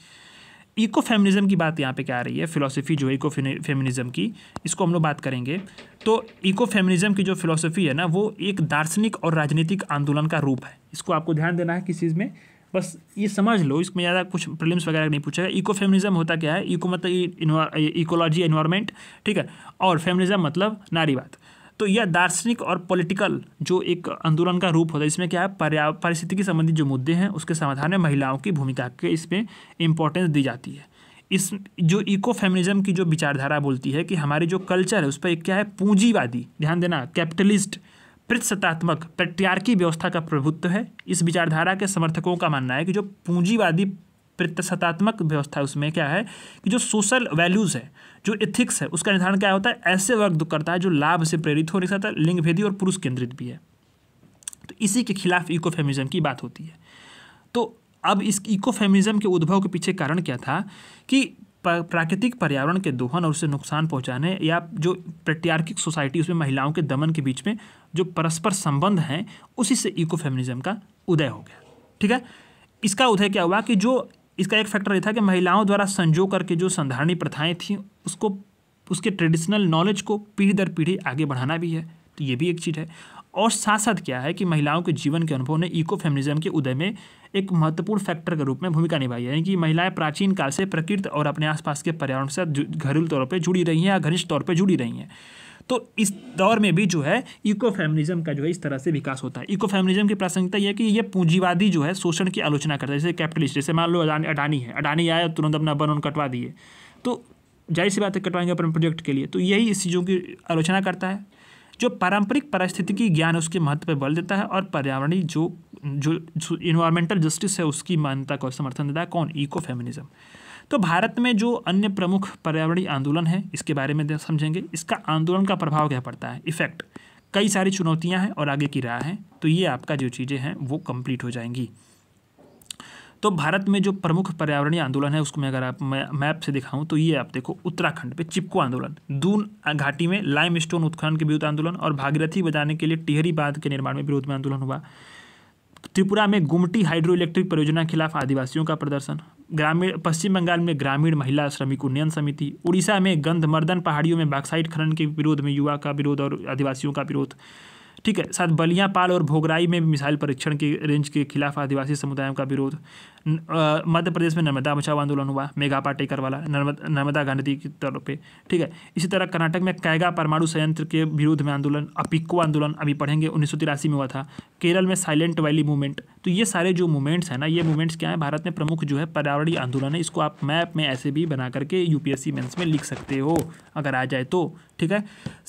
इको फेमिनिज़म की बात यहाँ पे क्या आ रही है फिलोसफी जो है इको फेमिनिज़म की इसको हम लोग बात करेंगे तो इको फेमिनिज़म की जो फिलोसफी है ना वो एक दार्शनिक और राजनीतिक आंदोलन का रूप है इसको आपको ध्यान देना है किस चीज़ में बस ये समझ लो इसमें ज़्यादा कुछ प्रॉब्लम्स वगैरह नहीं पूछेगा इको फेमिनिज्म होता क्या है इको मतलब इकोलॉजी इन्वायरमेंट ठीक है और फेमिनिज्म मतलब नारीवाद तो यह दार्शनिक और पॉलिटिकल जो एक आंदोलन का रूप होता है इसमें क्या है पर्या की संबंधी जो मुद्दे हैं उसके समाधान में महिलाओं की भूमिका के इसमें इंपॉर्टेंस दी जाती है इस जो इको फेमिनिज्म की जो विचारधारा बोलती है कि हमारे जो कल्चर है उस पर एक क्या है पूंजीवादी ध्यान देना कैपिटलिस्ट प्रतिशतात्मक पेट्रियार्की व्यवस्था का प्रभुत्व है इस विचारधारा के समर्थकों का मानना है कि जो पूंजीवादी प्रतिशतात्मक व्यवस्था उसमें क्या है कि जो सोशल वैल्यूज़ है जो इथिक्स है उसका निर्धारण क्या होता है ऐसे वर्ग करता है जो लाभ से प्रेरित हो साथ लिंग भेदी और पुरुष केंद्रित भी है तो इसी के खिलाफ इको की बात होती है तो अब इस इको के उद्भव के पीछे कारण क्या था कि प्राकृतिक पर्यावरण के दोहन और उसे नुकसान पहुंचाने या जो प्रत्यार्किक सोसाइटी उसमें महिलाओं के दमन के बीच में जो परस्पर संबंध हैं उसी से इको का उदय हो गया ठीक है इसका उदय क्या हुआ कि जो इसका एक फैक्टर ये था कि महिलाओं द्वारा संजो करके जो संधारणी प्रथाएं थीं उसको उसके ट्रेडिशनल नॉलेज को पीढ़ी दर पीढ़ी आगे बढ़ाना भी है तो ये भी एक चीज़ है और साथ साथ क्या है कि महिलाओं के जीवन के अनुभव ने इको फेमिनिज्म के उदय में एक महत्वपूर्ण फैक्टर के रूप में भूमिका निभाई है यानी कि महिलाएं प्राचीन काल से प्रकृति और अपने आसपास के पर्यावरण से घरेलू तौर पर जुड़ी रही हैं या घनिष्ठ तौर पर जुड़ी रही हैं तो इस दौर में भी जो है इको फेमिनिज्म का जो है इस तरह से विकास होता है इको फेमिनिज्म की प्रासंगिकता यह है कि ये पूंजीवादी जो है शोषण की आलोचना करता है जैसे कैपिटलिस्ट जैसे मान लो अडानी है अडानी आया तुरंत अपना बन उन कटवा दिए तो जाहिर सी बात है कटवाएंगे अपने प्रोजेक्ट के लिए तो यही इस चीज़ों की आलोचना करता है जो पारंपरिक पारिस्थितिकी ज्ञान है उसके महत्व पर बल देता है और पर्यावरणीय जो जो इन्वायरमेंटल जस्टिस है उसकी मान्यता को समर्थन देता है कौन इको फेमिनिज्म तो भारत में जो अन्य प्रमुख पर्यावरणीय आंदोलन है इसके बारे में समझेंगे इसका आंदोलन का प्रभाव क्या पड़ता है इफेक्ट कई सारी चुनौतियां हैं और आगे की राह है तो ये आपका जो चीज़ें हैं वो कंप्लीट हो जाएंगी तो भारत में जो प्रमुख पर्यावरणीय आंदोलन है उसको मैं अगर आप मैप से दिखाऊं तो ये आप देखो उत्तराखंड पे चिपको आंदोलन दून घाटी में लाइम स्टोन उत्खनन के विरुद्ध आंदोलन और भागीरथी बजाने के लिए टिहरी बांध के निर्माण में विरोध में आंदोलन हुआ त्रिपुरा में गुमटी हाइड्रो इलेक्ट्रिक परियोजना के खिलाफ आदिवासियों का प्रदर्शन ग्रामीण पश्चिम बंगाल में ग्रामीण महिला श्रमिक उन्नयन समिति उड़ीसा में गंधमर्दन पहाड़ियों में बाक्साइड खनन के विरोध में युवा का विरोध और आदिवासियों का विरोध ठीक है साथ बलियापाल और भोगराई में मिसाइल परीक्षण के रेंज के खिलाफ आदिवासी समुदायों का विरोध मध्य प्रदेश में नर्मदा बचाओ आंदोलन हुआ मेघा पाटेकर वाला नर्मदा गांधी की तरफ पे ठीक है इसी तरह कर्नाटक में कैगा परमाणु संयंत्र के विरुद्ध में आंदोलन अपिक्को आंदोलन अभी पढ़ेंगे उन्नीस में हुआ था केरल में साइलेंट वैली मूवमेंट तो ये सारे जो मूवमेंट्स हैं ना ये मूवमेंट्स क्या हैं भारत में प्रमुख जो है पर्यावरणीय आंदोलन है इसको आप मैप में ऐसे भी बना करके यू पी में लिख सकते हो अगर आ जाए तो ठीक है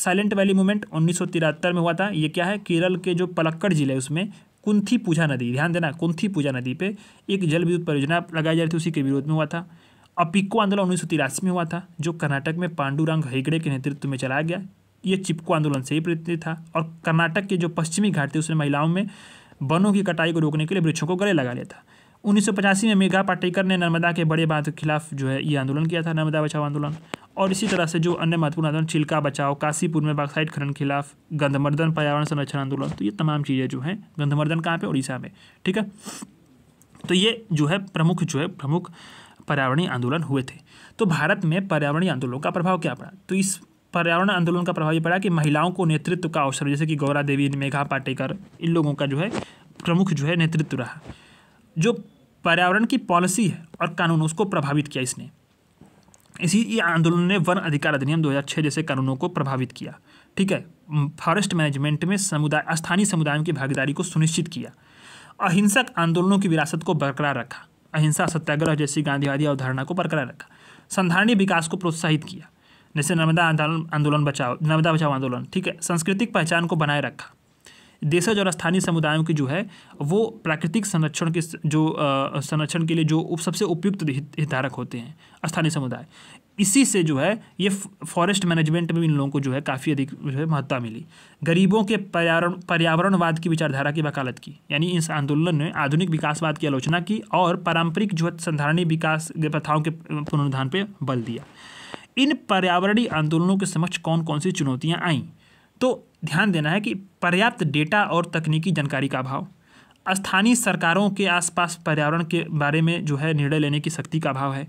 साइलेंट वैली मूवमेंट उन्नीस में हुआ था ये क्या है केरल के जो पलक्कड़ जिले उसमें कुंथी पूजा नदी ध्यान देना कुंथी पूजा नदी पे एक जल विद्युत परियोजना लगाई जा रही थी उसी के विरोध में हुआ था अपिको आंदोलन उन्नीस में हुआ था जो कर्नाटक में पांडुरंग हेगड़े के नेतृत्व में चलाया गया ये चिपको आंदोलन से ही प्रेरित था और कर्नाटक के जो पश्चिमी घाट थे उसने महिलाओं में वनों की कटाई को रोकने के लिए वृक्षों को गले लगा लिया था उन्नीस में मेघा पाटेकर ने नर्मदा के बड़े बांध के खिलाफ जो है ये आंदोलन किया था नर्मदा बचाओ आंदोलन और इसी तरह से जो अन्य महत्वपूर्ण आंदोलन छिलका बचाओ काशीपुर में बाक्साइड खनन खिलाफ गंधमर्दन पर्यावरण संरक्षण आंदोलन तो ये तमाम चीज़ें जो हैं गंधमर्दन कहाँ पे उड़ीसा में ठीक है तो ये जो है प्रमुख जो है प्रमुख पर्यावरणीय आंदोलन हुए थे तो भारत में पर्यावरणीय आंदोलन का प्रभाव क्या पड़ा तो इस पर्यावरण आंदोलन का प्रभाव ये पड़ा कि महिलाओं को नेतृत्व का अवसर जैसे कि गौरा देवी मेघा पाटेकर इन लोगों का जो है प्रमुख जो है नेतृत्व रहा जो पर्यावरण की पॉलिसी है और कानून उसको प्रभावित किया इसने इसी ये आंदोलन ने वन अधिकार अधिनियम 2006 जैसे कानूनों को प्रभावित किया ठीक है फॉरेस्ट मैनेजमेंट में समुदाय स्थानीय समुदायों की भागीदारी को सुनिश्चित किया अहिंसक आंदोलनों की विरासत को बरकरार रखा अहिंसा सत्याग्रह जैसी गांधीवादी अवधारणा को बरकरार रखा संधारणी विकास को प्रोत्साहित किया जैसे नर्मदा आंदोलन आंदोलन बचाओ नर्मदा बचाओ आंदोलन ठीक है सांस्कृतिक पहचान को बनाए रखा देशज और स्थानीय समुदायों की जो है वो प्राकृतिक संरक्षण के जो संरक्षण के लिए जो सबसे उपयुक्त हितधारक होते हैं स्थानीय समुदाय इसी से जो है ये फॉरेस्ट मैनेजमेंट में इन लोगों को जो है काफ़ी अधिक जो है महत्ता मिली गरीबों के पर्यावरण पर्यावरणवाद की विचारधारा की वकालत की यानी इस आंदोलन ने आधुनिक विकासवाद की आलोचना की और पारंपरिक जो है संधारणी विकास प्रथाओं के पुनरुद्धान पर बल दिया इन पर्यावरणीय आंदोलनों के समक्ष कौन कौन सी चुनौतियाँ आईं तो ध्यान देना है कि पर्याप्त डेटा और तकनीकी जानकारी का अभाव स्थानीय सरकारों के आसपास पर्यावरण के बारे में जो है निर्णय लेने की शक्ति का अभाव है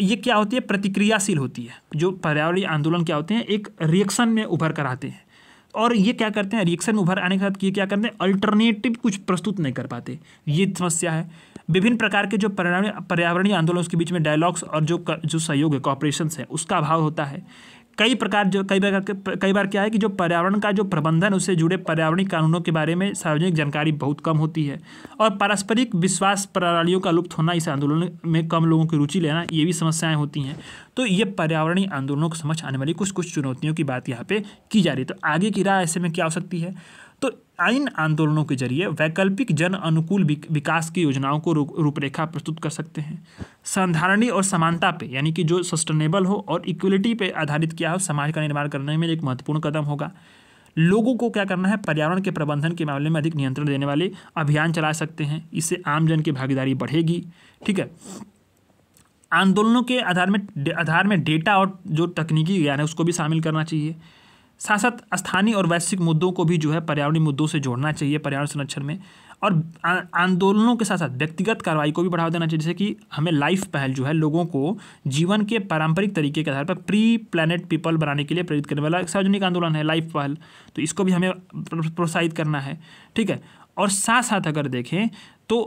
ये क्या होती है प्रतिक्रियाशील होती है जो पर्यावरणीय आंदोलन क्या होते हैं एक रिएक्शन में उभर कर आते हैं और ये क्या करते हैं रिएक्शन में उभर आने के साथ ये क्या करते हैं अल्टरनेटिव कुछ प्रस्तुत नहीं कर पाते ये समस्या है विभिन्न प्रकार के जो पर्यावरणीय आंदोलन उसके बीच में डायलॉग्स और जो जो सहयोग है कॉपरेशन है उसका अभाव होता है कई प्रकार जो कई बार कई बार क्या है कि जो पर्यावरण का जो प्रबंधन उससे जुड़े पर्यावरणिक कानूनों के बारे में सार्वजनिक जानकारी बहुत कम होती है और पारस्परिक विश्वास प्रणालियों का लुप्त होना इस आंदोलन में कम लोगों की रुचि लेना ये भी समस्याएं होती हैं तो ये पर्यावरणीय आंदोलनों को समझ आने वाली कुछ कुछ चुनौतियों की बात यहाँ पर की जा रही है तो आगे की राह ऐसे में क्या हो सकती है तो इन आंदोलनों के जरिए वैकल्पिक जन अनुकूल विकास की योजनाओं को रूपरेखा प्रस्तुत कर सकते हैं संधारणी और समानता पे यानी कि जो सस्टेनेबल हो और इक्वलिटी पे आधारित किया हो समाज का निर्माण करने में एक महत्वपूर्ण कदम होगा लोगों को क्या करना है पर्यावरण के प्रबंधन के मामले में अधिक नियंत्रण देने वाले अभियान चला सकते हैं इससे आमजन की भागीदारी बढ़ेगी ठीक है आंदोलनों के आधार में आधार में डेटा और जो तकनीकी ज्ञान है उसको भी शामिल करना चाहिए साथ साथ स्थानीय और वैश्विक मुद्दों को भी जो है पर्यावरणीय मुद्दों से जोड़ना चाहिए पर्यावरण संरक्षण में और आंदोलनों के साथ साथ व्यक्तिगत कार्रवाई को भी बढ़ावा देना चाहिए जैसे कि हमें लाइफ पहल जो है लोगों को जीवन के पारंपरिक तरीके के आधार पर प्री प्लानट पीपल बनाने के लिए प्रेरित करने वाला सार्वजनिक आंदोलन है लाइफ पहल तो इसको भी हमें प्रोत्साहित करना है ठीक है और साथ साथ अगर देखें तो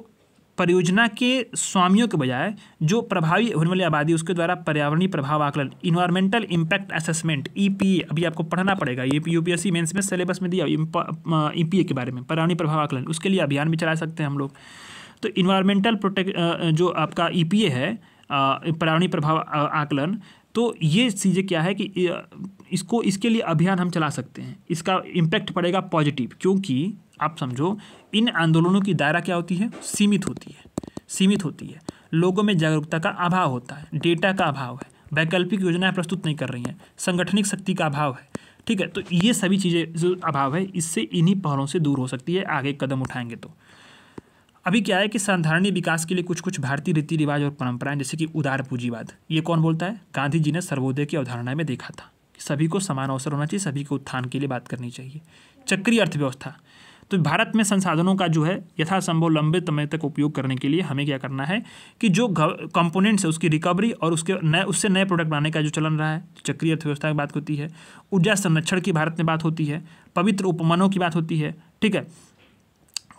परियोजना के स्वामियों के बजाय जो प्रभावी होने वाली आबादी उसके द्वारा पर्यावरणीय प्रभाव आकलन इन्वायरमेंटल इम्पैक्ट असेसमेंट ई अभी आपको पढ़ना पड़ेगा ये यूपीएससी मेंस में सिलेबस में दिया ई e के बारे में पर्यावरणीय प्रभाव आकलन उसके लिए अभियान भी चला सकते हैं हम लोग तो इन्वायरमेंटल प्रोटेक्ट जो आपका ई e है पर्यावरणीय प्रभाव आकलन तो ये चीज़ें क्या है कि इसको इसके लिए अभियान हम चला सकते हैं इसका इम्पैक्ट पड़ेगा पॉजिटिव क्योंकि आप समझो इन आंदोलनों की दायरा क्या होती है सीमित होती है सीमित होती है लोगों में जागरूकता का अभाव होता है डेटा का अभाव है वैकल्पिक योजनाएं प्रस्तुत नहीं कर रही हैं संगठनिक शक्ति का अभाव है ठीक है तो ये सभी चीज़ें जो अभाव है इससे इन्हीं पहलों से दूर हो सकती है आगे कदम उठाएंगे तो अभी क्या है कि साधारणीय विकास के लिए कुछ कुछ भारतीय रीति रिवाज और परंपराएं जैसे कि उदार पूंजीवाद ये कौन बोलता है गांधी जी ने सर्वोदय की अवधारणा में देखा था कि सभी को समान अवसर होना चाहिए सभी के उत्थान के लिए बात करनी चाहिए चक्रीय अर्थव्यवस्था तो भारत में संसाधनों का जो है यथासंभव लंबे समय तक उपयोग करने के लिए हमें क्या करना है कि जो कंपोनेंट्स है उसकी रिकवरी और उसके नए उससे नए प्रोडक्ट बनाने का जो चलन रहा है चक्रीय अर्थव्यवस्था की बात होती है ऊर्जा संरक्षण की भारत में बात होती है पवित्र उपमनों की बात होती है ठीक है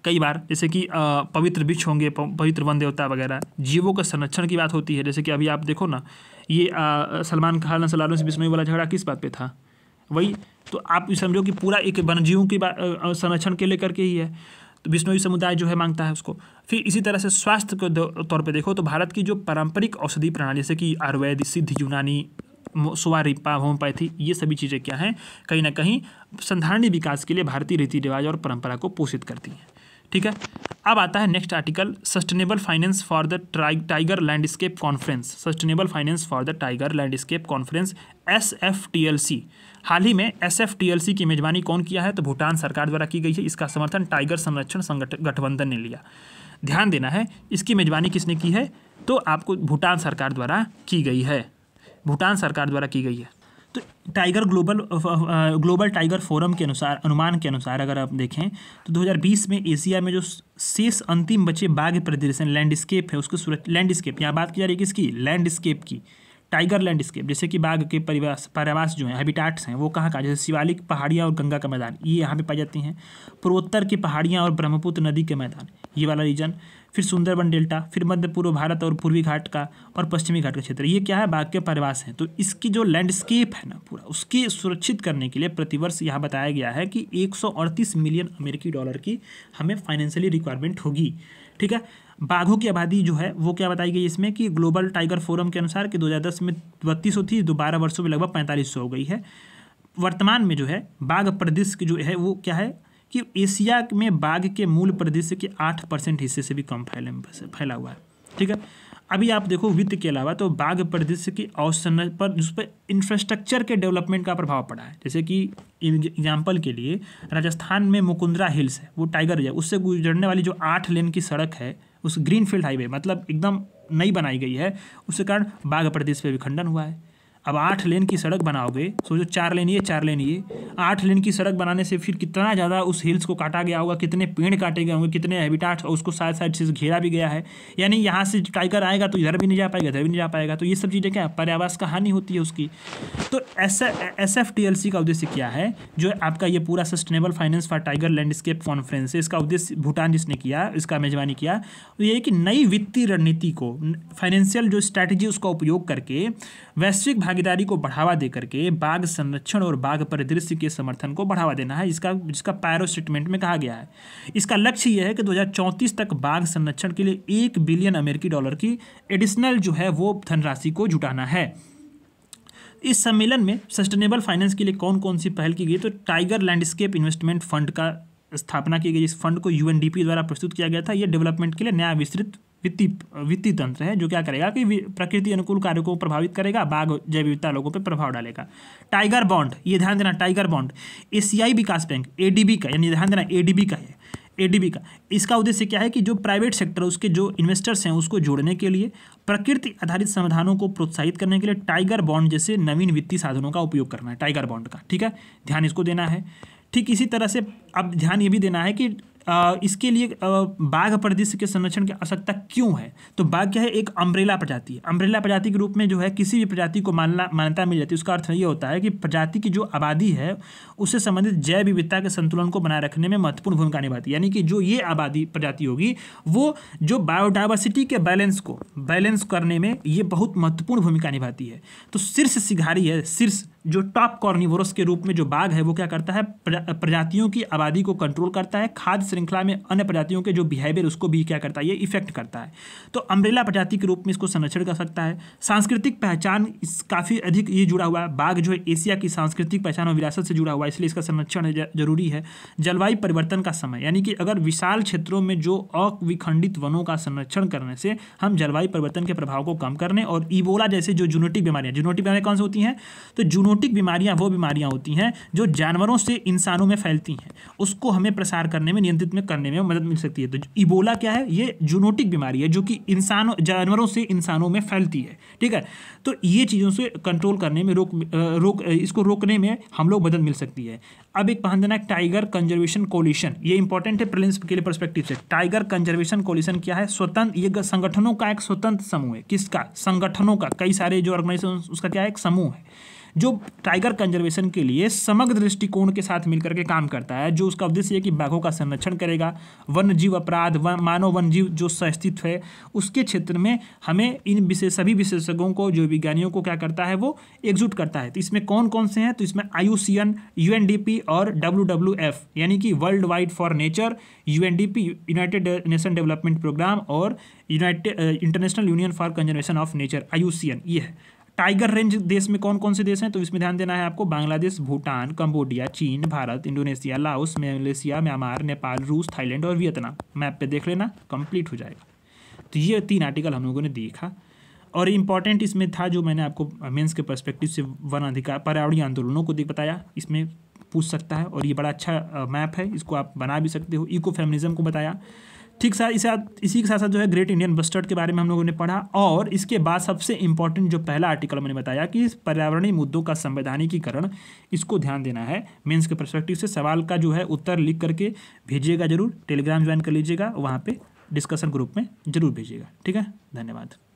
कई बार जैसे कि पवित्र वृक्ष होंगे पवित्र वन देवता वगैरह जीवों का संरक्षण की बात होती है जैसे कि अभी आप देखो ना ये सलमान खान सलारों से बिस्मय वाला झगड़ा किस बात पे था वही तो आप समझो कि पूरा एक वन्यजीवों की संरक्षण के लेकर के ही है तो विष्णुवी समुदाय जो है मांगता है उसको फिर इसी तरह से स्वास्थ्य के तौर पे देखो तो भारत की जो पारंपरिक औषधि प्रणाली जैसे कि आयुर्वेद सिद्ध यूनानी सुवारिपा होम्योपैथी ये सभी चीज़ें क्या हैं कहीं ना कहीं संधारणीय विकास के लिए भारतीय रीति रिवाज और परंपरा को पोषित करती हैं ठीक है अब आता है next article sustainable finance for the tiger landscape conference sustainable finance for the tiger landscape conference S F T L C हाल ही में S F T L C की मेजबानी कौन किया है तो भूटान सरकार द्वारा की गई है इसका समर्थन टाइगर संरक्षण गठबंधन ने लिया ध्यान देना है इसकी मेजबानी किसने की है तो आपको भूटान सरकार द्वारा की गई है भूटान सरकार द्वारा की गई है तो tiger global global tiger forum के अनुसार अनुमान के अनुसार अगर आप देखें तो 2020 में एशिया में जो शेष अंतिम बचे बाघ प्रदर्शन लैंडस्केप है उसको सुरक्षित लैंडस्केप यहाँ बात की जा रही है किसकी लैंडस्केप की टाइगर लैंडस्केप जैसे कि बाघ के परिवास परिवास जो है हैबिटाट्स हैं वो कहाँ कहाँ जैसे शिवालिक पहाड़ियाँ और गंगा का मैदान ये यहाँ पे पाई जाती हैं पूर्वोत्तर की पहाड़ियाँ और ब्रह्मपुत्र नदी के मैदान ये वाला रीजन फिर सुंदरबन डेल्टा फिर मध्य पूर्व भारत और पूर्वी घाट का और पश्चिमी घाट का क्षेत्र ये क्या है बाघ के परिवास हैं तो इसकी जो लैंडस्केप है ना पूरा उसके सुरक्षित करने के लिए प्रतिवर्ष यहाँ बताया गया है कि एक मिलियन अमेरिकी डॉलर की हमें फाइनेंशियली रिक्वायरमेंट होगी ठीक है बाघों की आबादी जो है वो क्या बताई गई इसमें कि ग्लोबल टाइगर फोरम के अनुसार कि 2010 में बत्तीस थी दो बारह वर्षों में लगभग पैंतालीस हो गई है वर्तमान में जो है बाघ प्रदेश की जो है वो क्या है कि एशिया में बाघ के मूल प्रदेश के आठ परसेंट हिस्से से भी कम फैले फैला हुआ है ठीक है अभी आप देखो वित्त के अलावा तो बाघ प्रदेश की औसन पर उस पर इंफ्रास्ट्रक्चर के डेवलपमेंट का प्रभाव पड़ा है जैसे कि एग्जाम्पल के लिए राजस्थान में मुकुंदरा हिल्स है वो टाइगर रिजर्व उससे गुजरने वाली जो आठ लेन की सड़क है उस ग्रीन फील्ड हाईवे मतलब एकदम नई बनाई गई है उसके कारण बाघ प्रदेश पर विखंडन हुआ है अब आठ लेन की सड़क बनाओगे सोचो चार लेन ये चार लेन ये आठ लेन की सड़क बनाने से फिर कितना ज़्यादा उस हिल्स को काटा गया होगा कितने पेड़ काटे गए होंगे कितने हैबिटाट और उसको साइड साइड से घेरा भी गया है यानी यहाँ से टाइगर आएगा तो इधर भी नहीं जा पाएगा इधर भी नहीं जा पाएगा तो ये सब चीज़ें क्या पर्यावास का हानि होती है उसकी तो S F T L C का उद्देश्य क्या है जो आपका ये पूरा sustainable finance for tiger landscape conference है इसका उद्देश्य भूटान जिसने किया इसका मेजबानी किया तो ये कि नई वित्तीय रणनीति को फाइनेंशियल जो स्ट्रैटेजी उसका उपयोग करके वैश्विक भाग भागीदारी को बढ़ावा दे करके बाघ संरक्षण और बाघ परिदृश्य के समर्थन को बढ़ावा देना है इसका जिसका पैरो स्टेटमेंट में कहा गया है इसका लक्ष्य यह है कि 2034 तक बाघ संरक्षण के लिए एक बिलियन अमेरिकी डॉलर की एडिशनल जो है वो धनराशि को जुटाना है इस सम्मेलन में सस्टेनेबल फाइनेंस के लिए कौन कौन सी पहल की गई तो टाइगर लैंडस्केप इन्वेस्टमेंट फंड का स्थापना की गई इस फंड को यूएनडीपी द्वारा प्रस्तुत किया गया था यह डेवलपमेंट के लिए नया विस्तृत वित्तीय वित्तीय तंत्र है जो क्या करेगा कि प्रकृति अनुकूल कार्यों को प्रभावित करेगा बाघ जैव विविधता लोगों पर प्रभाव डालेगा टाइगर बॉन्ड ये ध्यान देना टाइगर बॉन्ड एशियाई विकास बैंक ए का यानी ध्यान देना ए का है एडीबी का इसका उद्देश्य क्या है कि जो प्राइवेट सेक्टर उसके जो इन्वेस्टर्स हैं उसको जोड़ने के लिए प्रकृति आधारित समाधानों को प्रोत्साहित करने के लिए टाइगर बॉन्ड जैसे नवीन वित्तीय साधनों का उपयोग करना है टाइगर बॉन्ड का ठीक है ध्यान इसको देना है ठीक इसी तरह से अब ध्यान ये भी देना है कि इसके लिए बाघ परिदृश्य के संरक्षण की आवश्यकता क्यों है तो बाघ क्या है एक अम्ब्रेला प्रजाति है अम्ब्रेला प्रजाति के रूप में जो है किसी भी प्रजाति को मानना मान्यता मिल जाती है उसका अर्थ ये होता है कि प्रजाति की जो आबादी है उससे संबंधित जैव विविधता के संतुलन को बनाए रखने में महत्वपूर्ण भूमिका निभाती है यानी कि जो ये आबादी प्रजाति होगी वो जो बायोडाइवर्सिटी के बैलेंस को बैलेंस करने में ये बहुत महत्वपूर्ण भूमिका निभाती है तो शीर्ष सिघारी है शीर्ष जो टॉप कॉर्निवोरस के रूप में जो बाघ है वो क्या करता है प्रजातियों की आबादी को कंट्रोल करता है खाद्य श्रृंखला में अन्य प्रजातियों के जो बिहेवियर उसको भी क्या करता है ये इफेक्ट करता है तो अम्ब्रेला प्रजाति के रूप में इसको संरक्षण कर सकता है सांस्कृतिक पहचान इस काफ़ी अधिक ये जुड़ा हुआ है बाघ जो है एशिया की सांस्कृतिक पहचान और विरासत से जुड़ा हुआ है इसलिए इसका संरक्षण जरूरी है जलवायु परिवर्तन का समय यानी कि अगर विशाल क्षेत्रों में जो अविखंडित वनों का संरक्षण करने से हम जलवायु परिवर्तन के प्रभाव को कम करने और इबोला जैसे जो जूनोटिक बीमारियाँ जूनोटिक बीमारियाँ कौन सी होती हैं तो जूनो जूनोटिक बीमारियां वो बीमारियां होती हैं जो जानवरों से इंसानों में फैलती हैं उसको हमें प्रसार करने में नियंत्रित में करने में मदद मिल सकती है तो इबोला क्या है ये जूनोटिक बीमारी है जो कि इंसानों जानवरों से इंसानों में फैलती है ठीक है तो ये चीज़ों से कंट्रोल करने में रोक रोक इसको रोकने में हम लोग मदद मिल सकती है अब एक देना टाइगर कंजर्वेशन कोलिशन ये इंपॉर्टेंट है प्रिलिम्स के लिए परस्पेक्टिव से टाइगर कंजर्वेशन कोलिशन क्या है स्वतंत्र ये संगठनों का एक स्वतंत्र समूह है किसका संगठनों का कई सारे जो ऑर्गेनाइजेशन उसका क्या है एक समूह है जो टाइगर कंजर्वेशन के लिए समग्र दृष्टिकोण के साथ मिलकर के काम करता है जो उसका उद्देश्य है कि बाघों का संरक्षण करेगा वन्य जीव अपराध वन, मानव वन्य जीव जो अस्तित्व है उसके क्षेत्र में हमें इन विशेष सभी विशेषज्ञों को जो विज्ञानियों को क्या करता है वो एकजुट करता है तो इसमें कौन कौन से हैं तो इसमें डी पी और डब्ल्यू यानी कि world wide for nature P United Nation development programme और united international union for conservation of nature N ये है टाइगर रेंज देश में कौन कौन से देश हैं तो इसमें ध्यान देना है आपको बांग्लादेश भूटान कंबोडिया चीन Bharat Indonesia Laos Malaysia Myanmar Nepal रूस थाईलैंड और वियतनाम मैप पे देख लेना कंप्लीट हो जाएगा तो ये तीन आर्टिकल हम लोगों ने देखा और इम्पॉर्टेंट इसमें था जो मैंने आपको मेंस के परस्पेक्टिव से वन अधिकार पर्यावरणीय आंदोलनों को देख बताया इसमें पूछ सकता है और ये बड़ा अच्छा मैप है इसको आप बना भी सकते हो इको फेमिनिज्म को बताया ठीक साथ इसी के साथ साथ जो है ग्रेट इंडियन बस्टर्ड के बारे में हम लोगों ने पढ़ा और इसके बाद सबसे इंपॉर्टेंट जो पहला आर्टिकल मैंने बताया कि पर्यावरणीय मुद्दों का संवैधानिकीकरण इसको ध्यान देना है मेंस के परस्पेक्टिव से सवाल का जो है उत्तर लिख करके भेजिएगा जरूर टेलीग्राम ज्वाइन कर लीजिएगा वहाँ पर डिस्कशन ग्रुप में जरूर भेजिएगा ठीक है धन्यवाद